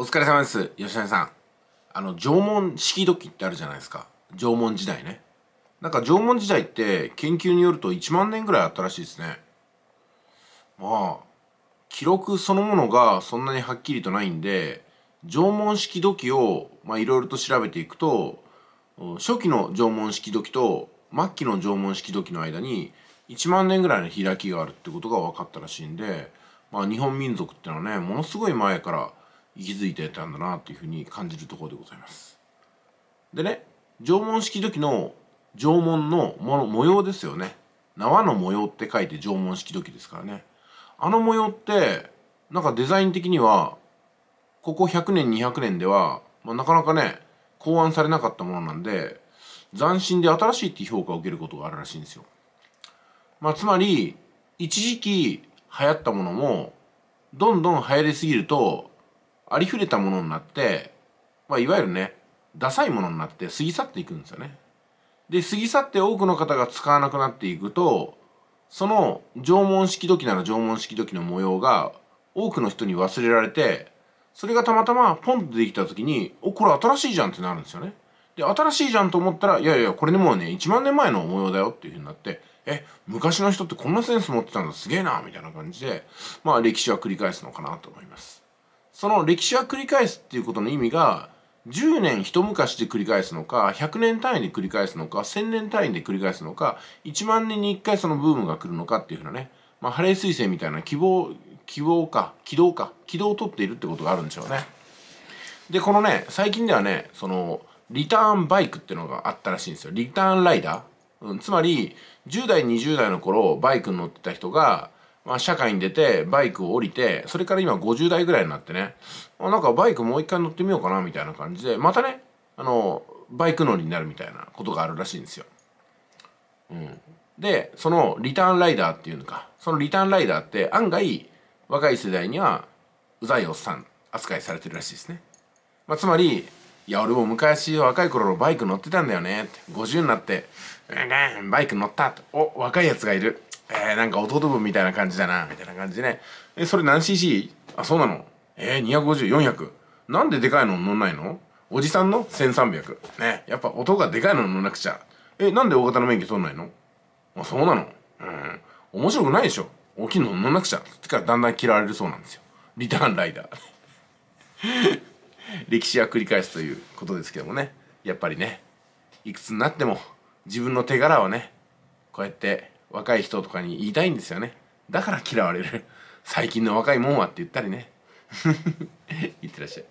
お疲れ様です。吉谷さん。あの、縄文式土器ってあるじゃないですか。縄文時代ね。なんか縄文時代って研究によると1万年ぐらいあったらしいですね。まあ、記録そのものがそんなにはっきりとないんで、縄文式土器をまあいろいろと調べていくと、初期の縄文式土器と末期の縄文式土器の間に1万年ぐらいの開きがあるってことが分かったらしいんで、まあ日本民族ってのはね、ものすごい前から息づいてたんだなっていうふうに感じるところでございます。でね縄文式土器の縄文のもの模様ですよね縄の模様って書いて縄文式土器ですからねあの模様ってなんかデザイン的にはここ100年200年では、まあ、なかなかね考案されなかったものなんで斬新で新しいって評価を受けることがあるらしいんですよ。まあ、つまり一時期流行ったものもどんどん流行りすぎるとありふれたものになって、まあ、いわゆるねダサいものになって過ぎ去っていくんですよね。で過ぎ去って多くの方が使わなくなっていくとその縄文式土器なら縄文式土器の模様が多くの人に忘れられてそれがたまたまポンとできた時におこれ新しいじゃんってなるんですよね。で新しいじゃんと思ったらいやいやこれでもうね1万年前の模様だよっていうふうになってえ昔の人ってこんなセンス持ってたんだすげえなみたいな感じでまあ歴史は繰り返すのかなと思います。その歴史は繰り返すっていうことの意味が10年一昔で繰り返すのか100年単位で繰り返すのか1000年単位で繰り返すのか1万年に1回そのブームが来るのかっていうふうなね、まあ、ハレー彗星みたいな希望希望か軌道か軌道を取っているってことがあるんでしょうね。でこのね最近ではねそのリターンバイクっていうのがあったらしいんですよリターンライダー、うん、つまり10代20代の頃バイクに乗ってた人がまあ、社会に出て、バイクを降りて、それから今50代ぐらいになってね、あなんかバイクもう一回乗ってみようかな、みたいな感じで、またね、あの、バイク乗りになるみたいなことがあるらしいんですよ。うん。で、そのリターンライダーっていうのか、そのリターンライダーって案外、若い世代には、うざいおっさん扱いされてるらしいですね。まあ、つまり、いや、俺も昔若い頃のバイク乗ってたんだよねって。50になって、うん、バイク乗ったと、お、若いやつがいる。えー、なんか弟分みたいな感じだな、みたいな感じでね。え、それ何 cc? あ、そうなのえー、250、400。なんででかいの乗んないのおじさんの ?1300。ね。やっぱ音がでかいの乗んなくちゃ。え、なんで大型の免許取んないのあ、そうなのうん。面白くないでしょ。大きいの乗んなくちゃ。ってからだんだん嫌われるそうなんですよ。リターンライダー。歴史は繰り返すということですけどもね。やっぱりね、いくつになっても自分の手柄をね、こうやって若い人とかに言いたいんですよねだから嫌われる最近の若いもんはって言ったりねい ってらっしゃい